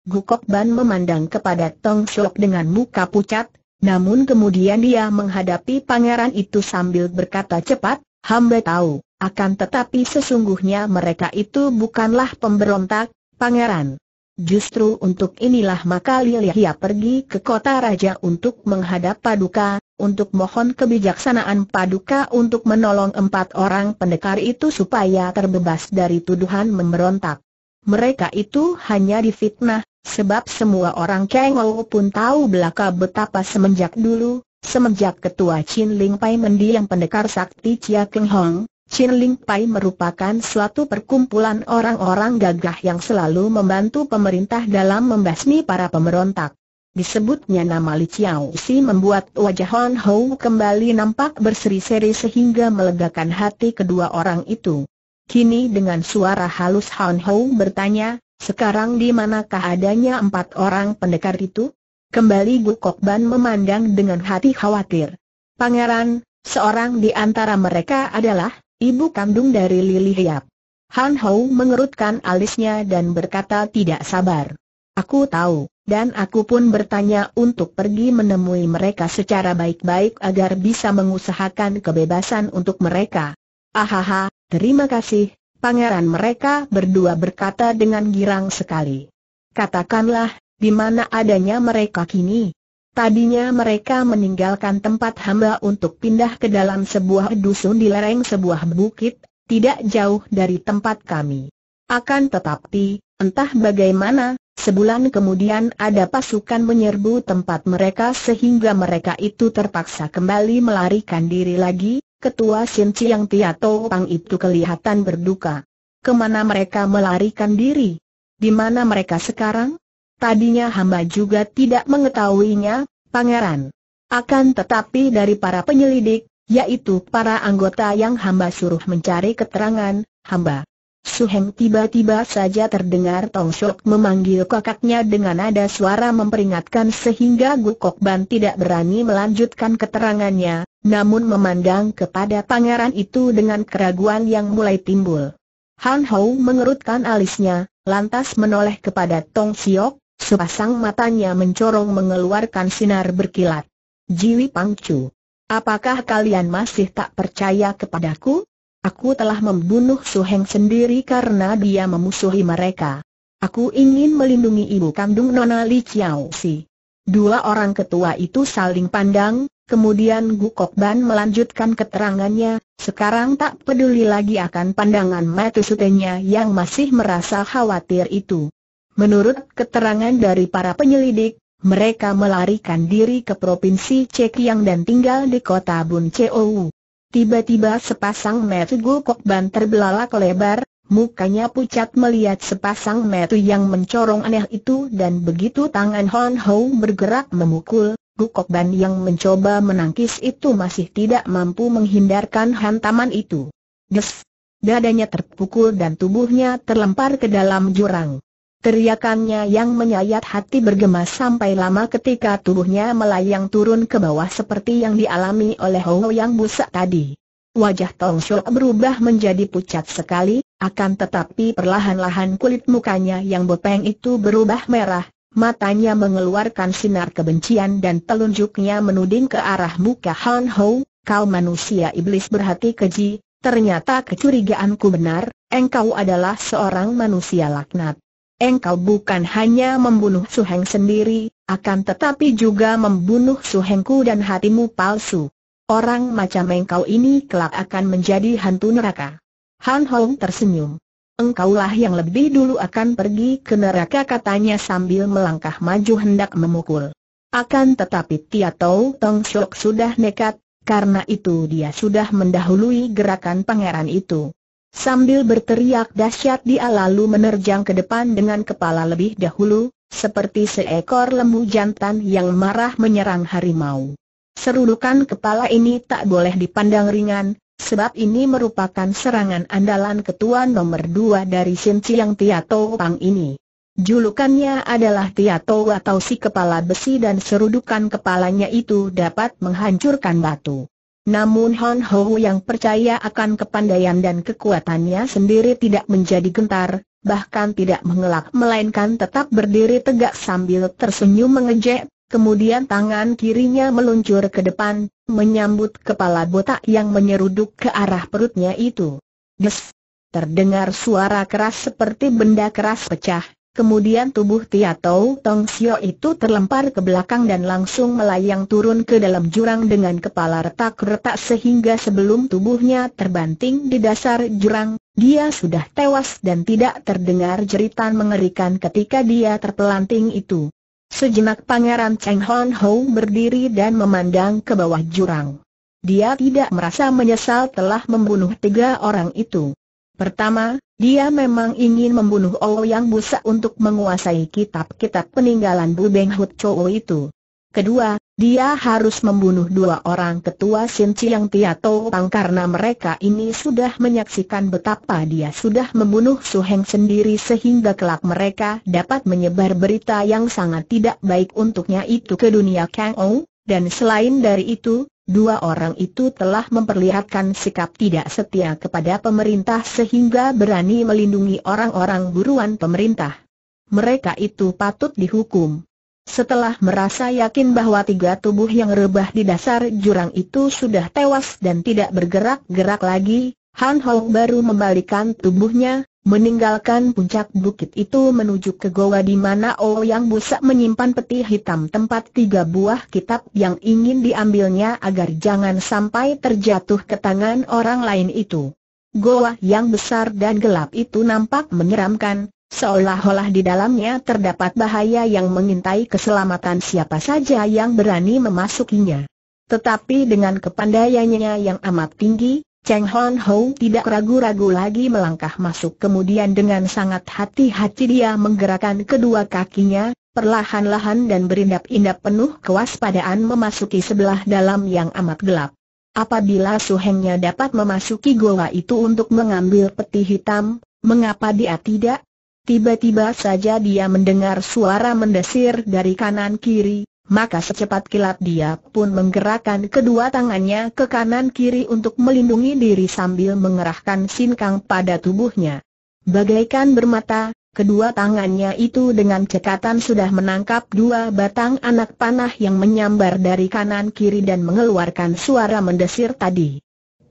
Gukok Ban memandang kepada Tong Shok dengan muka pucat, namun kemudian dia menghadapi pangeran itu sambil berkata cepat, hamba tahu. Akan tetapi sesungguhnya mereka itu bukanlah pemberontak, pangeran. Justru untuk inilah maka Lilihia pergi ke kota raja untuk menghadap Paduka, untuk mohon kebijaksanaan Paduka untuk menolong empat orang pendekar itu supaya terbebas dari tuduhan memberontak. Mereka itu hanya difitnah, sebab semua orang Kengol pun tahu belaka betapa semenjak dulu, semenjak ketua Chin Ling Pai mendiang pendekar sakti Chia Keng Hong, Chin Ling Pai merupakan suatu perkumpulan orang-orang gagah yang selalu membantu pemerintah dalam membasmi para pemberontak. Disebutnya nama Li Chiao Si membuat wajah Hon Ho kembali nampak berseri-seri sehingga melegakan hati kedua orang itu. Kini dengan suara halus Hon Ho bertanya, sekarang di manakah adanya empat orang pendekar itu? Kembali Gu Kok Ban memandang dengan hati khawatir. Pangeran, seorang di antara mereka adalah ibu kandung dari Lili Hiap. Han Hou mengerutkan alisnya dan berkata tidak sabar. Aku tahu, dan aku pun bertanya untuk pergi menemui mereka secara baik-baik agar bisa mengusahakan kebebasan untuk mereka. Ahaha, terima kasih, pangeran mereka berdua berkata dengan girang sekali. Katakanlah, di mana adanya mereka kini? Tadinya mereka meninggalkan tempat hamba untuk pindah ke dalam sebuah dusun di lereng sebuah bukit, tidak jauh dari tempat kami. Akan tetapi, entah bagaimana, sebulan kemudian ada pasukan menyerbu tempat mereka sehingga mereka itu terpaksa kembali melarikan diri lagi, ketua Sin Chiang Tiato Pang itu kelihatan berduka. Kemana mereka melarikan diri? Di mana mereka sekarang? Tadinya hamba juga tidak mengetahuinya, pangeran. Akan tetapi dari para penyelidik, yaitu para anggota yang hamba suruh mencari keterangan, hamba. Suheng tiba-tiba saja terdengar Tong Shok memanggil kakaknya dengan nada suara memperingatkan sehingga Kok Ban tidak berani melanjutkan keterangannya, namun memandang kepada pangeran itu dengan keraguan yang mulai timbul. Han Hou mengerutkan alisnya, lantas menoleh kepada Tong Siok, Sepasang matanya mencorong mengeluarkan sinar berkilat. Jiwi Pangcu, apakah kalian masih tak percaya kepadaku? Aku telah membunuh Suheng sendiri karena dia memusuhi mereka. Aku ingin melindungi ibu kandung Nona Li Chiao Si. Dua orang ketua itu saling pandang, kemudian Kok Ban melanjutkan keterangannya, sekarang tak peduli lagi akan pandangan Sutenya yang masih merasa khawatir itu. Menurut keterangan dari para penyelidik, mereka melarikan diri ke Provinsi Cekiang dan tinggal di kota Bun Chou. Tiba-tiba sepasang metu Gokban terbelalak lebar, mukanya pucat melihat sepasang metu yang mencorong aneh itu dan begitu tangan Hon Ho bergerak memukul, Gokban yang mencoba menangkis itu masih tidak mampu menghindarkan hantaman itu. Des! Dadanya terpukul dan tubuhnya terlempar ke dalam jurang. Teriakannya yang menyayat hati bergema sampai lama ketika tubuhnya melayang turun ke bawah seperti yang dialami oleh Hou Yang Busa tadi. Wajah Tong Shou berubah menjadi pucat sekali, akan tetapi perlahan-lahan kulit mukanya yang bepeng itu berubah merah, matanya mengeluarkan sinar kebencian dan telunjuknya menuding ke arah muka Han Hou. kau manusia iblis berhati keji, ternyata kecurigaanku benar, engkau adalah seorang manusia laknat engkau bukan hanya membunuh Su Heng sendiri, akan tetapi juga membunuh Su Hengku dan hatimu palsu. Orang macam engkau ini kelak akan menjadi hantu neraka. Han Hong tersenyum. Engkaulah yang lebih dulu akan pergi ke neraka katanya sambil melangkah maju hendak memukul. Akan tetapi Tia Tau Tong Shok sudah nekat, karena itu dia sudah mendahului gerakan pangeran itu. Sambil berteriak dahsyat dia lalu menerjang ke depan dengan kepala lebih dahulu, seperti seekor lembu jantan yang marah menyerang harimau. Serulukan kepala ini tak boleh dipandang ringan, sebab ini merupakan serangan andalan ketua nomor dua dari Tia Tiato Pang ini. Julukannya adalah Tiato atau si kepala besi dan serudukan kepalanya itu dapat menghancurkan batu. Namun Hon Ho yang percaya akan kepandaian dan kekuatannya sendiri tidak menjadi gentar, bahkan tidak mengelak melainkan tetap berdiri tegak sambil tersenyum mengejek, kemudian tangan kirinya meluncur ke depan, menyambut kepala botak yang menyeruduk ke arah perutnya itu. Des! Terdengar suara keras seperti benda keras pecah, Kemudian tubuh Tia Tau Tong Sio itu terlempar ke belakang dan langsung melayang turun ke dalam jurang dengan kepala retak-retak sehingga sebelum tubuhnya terbanting di dasar jurang, dia sudah tewas dan tidak terdengar jeritan mengerikan ketika dia terpelanting itu. Sejenak Pangeran Cheng Hon Ho berdiri dan memandang ke bawah jurang. Dia tidak merasa menyesal telah membunuh tiga orang itu. Pertama, dia memang ingin membunuh oh yang Busa untuk menguasai kitab-kitab peninggalan Bu Beng Hut Chou itu. Kedua, dia harus membunuh dua orang ketua Sin Chiang Tau Pang karena mereka ini sudah menyaksikan betapa dia sudah membunuh Su Heng sendiri sehingga kelak mereka dapat menyebar berita yang sangat tidak baik untuknya itu ke dunia Kang Ou, dan selain dari itu, Dua orang itu telah memperlihatkan sikap tidak setia kepada pemerintah sehingga berani melindungi orang-orang buruan pemerintah. Mereka itu patut dihukum. Setelah merasa yakin bahwa tiga tubuh yang rebah di dasar jurang itu sudah tewas dan tidak bergerak-gerak lagi, Han Hong baru membalikan tubuhnya, meninggalkan puncak bukit itu menuju ke goa di mana yang Busak menyimpan peti hitam tempat tiga buah kitab yang ingin diambilnya agar jangan sampai terjatuh ke tangan orang lain itu. Goa yang besar dan gelap itu nampak menyeramkan, Seolah-olah di dalamnya terdapat bahaya yang mengintai keselamatan siapa saja yang berani memasukinya. Tetapi dengan kepandaiannya yang amat tinggi, Cheng Hon Ho tidak ragu-ragu lagi melangkah masuk kemudian dengan sangat hati-hati dia menggerakkan kedua kakinya, perlahan-lahan dan berindap-indap penuh kewaspadaan memasuki sebelah dalam yang amat gelap. Apabila suhengnya dapat memasuki goa itu untuk mengambil peti hitam, mengapa dia tidak? Tiba-tiba saja dia mendengar suara mendesir dari kanan kiri, maka secepat kilat dia pun menggerakkan kedua tangannya ke kanan-kiri untuk melindungi diri sambil mengerahkan sinkang pada tubuhnya. Bagaikan bermata, kedua tangannya itu dengan cekatan sudah menangkap dua batang anak panah yang menyambar dari kanan-kiri dan mengeluarkan suara mendesir tadi.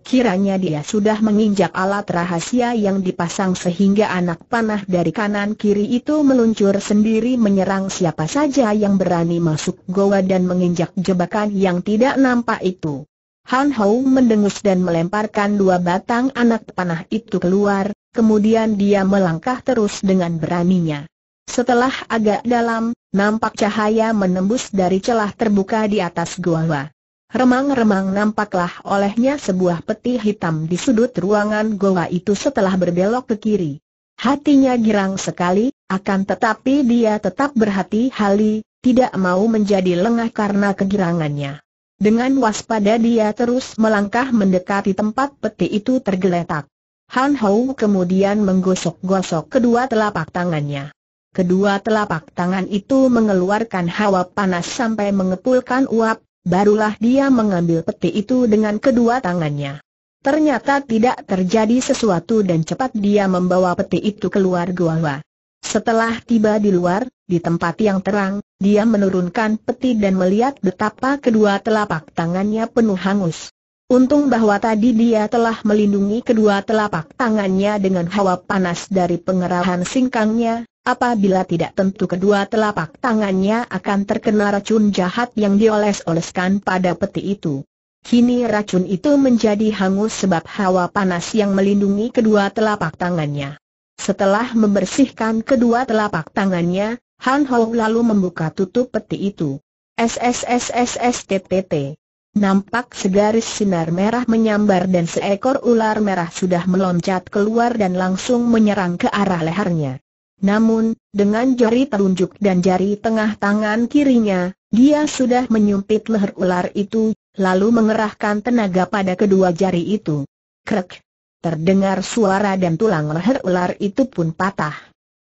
Kiranya dia sudah menginjak alat rahasia yang dipasang sehingga anak panah dari kanan kiri itu meluncur sendiri menyerang siapa saja yang berani masuk goa dan menginjak jebakan yang tidak nampak itu. Han Hou mendengus dan melemparkan dua batang anak panah itu keluar, kemudian dia melangkah terus dengan beraninya. Setelah agak dalam, nampak cahaya menembus dari celah terbuka di atas goa. Remang-remang nampaklah olehnya sebuah peti hitam di sudut ruangan goa itu setelah berbelok ke kiri. Hatinya girang sekali, akan tetapi dia tetap berhati-hati, tidak mau menjadi lengah karena kegirangannya. Dengan waspada dia terus melangkah mendekati tempat peti itu tergeletak. Han Hou kemudian menggosok-gosok kedua telapak tangannya. Kedua telapak tangan itu mengeluarkan hawa panas sampai mengepulkan uap, barulah dia mengambil peti itu dengan kedua tangannya. Ternyata tidak terjadi sesuatu dan cepat dia membawa peti itu keluar gua. Setelah tiba di luar, di tempat yang terang, dia menurunkan peti dan melihat betapa kedua telapak tangannya penuh hangus. Untung bahwa tadi dia telah melindungi kedua telapak tangannya dengan hawa panas dari pengerahan singkangnya, Apabila tidak tentu kedua telapak tangannya akan terkena racun jahat yang dioles-oleskan pada peti itu. Kini racun itu menjadi hangus sebab hawa panas yang melindungi kedua telapak tangannya. Setelah membersihkan kedua telapak tangannya, Han Hou lalu membuka tutup peti itu. SSSSSTTT. Nampak segaris sinar merah menyambar dan seekor ular merah sudah meloncat keluar dan langsung menyerang ke arah lehernya. Namun, dengan jari telunjuk dan jari tengah tangan kirinya, dia sudah menyumpit leher ular itu, lalu mengerahkan tenaga pada kedua jari itu. Krek! Terdengar suara dan tulang leher ular itu pun patah.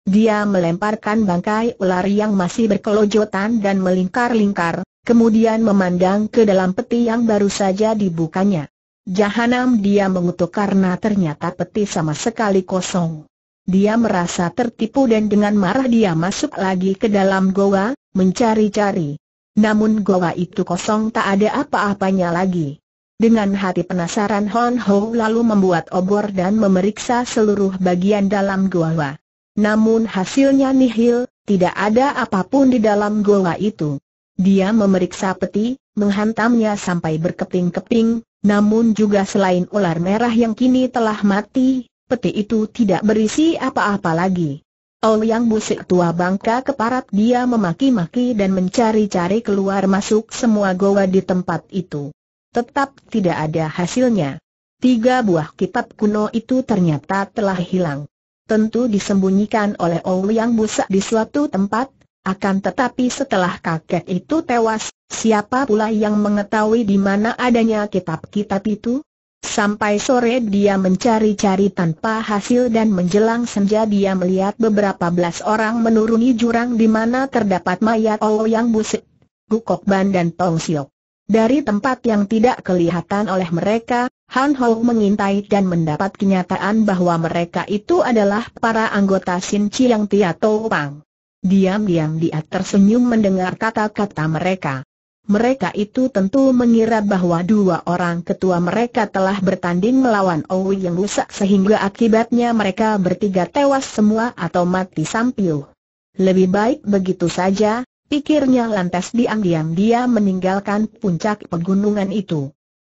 Dia melemparkan bangkai ular yang masih berkelojotan dan melingkar-lingkar, kemudian memandang ke dalam peti yang baru saja dibukanya. Jahanam dia mengutuk karena ternyata peti sama sekali kosong. Dia merasa tertipu dan dengan marah dia masuk lagi ke dalam goa, mencari-cari. Namun goa itu kosong tak ada apa-apanya lagi. Dengan hati penasaran Hon Ho lalu membuat obor dan memeriksa seluruh bagian dalam goa. Namun hasilnya nihil, tidak ada apapun di dalam goa itu. Dia memeriksa peti, menghantamnya sampai berkeping-keping, namun juga selain ular merah yang kini telah mati, peti itu tidak berisi apa-apa lagi. Ouyang musik tua bangka keparat dia memaki-maki dan mencari-cari keluar masuk semua goa di tempat itu. Tetap tidak ada hasilnya. Tiga buah kitab kuno itu ternyata telah hilang. Tentu disembunyikan oleh Ouyang busuk di suatu tempat, akan tetapi setelah kakek itu tewas, siapa pula yang mengetahui di mana adanya kitab-kitab itu? Sampai sore dia mencari-cari tanpa hasil dan menjelang senja dia melihat beberapa belas orang menuruni jurang di mana terdapat mayat Yang Busik, Gukok Ban dan Tong Siok. Dari tempat yang tidak kelihatan oleh mereka, Han Ho mengintai dan mendapat kenyataan bahwa mereka itu adalah para anggota Sin Chiang Tia Pang. Diam-diam dia tersenyum mendengar kata-kata mereka mereka itu tentu mengira bahwa dua orang ketua mereka telah bertanding melawan Owi yang rusak sehingga akibatnya mereka bertiga tewas semua atau mati sampiu. Lebih baik begitu saja, pikirnya lantas diam-diam dia meninggalkan puncak pegunungan itu.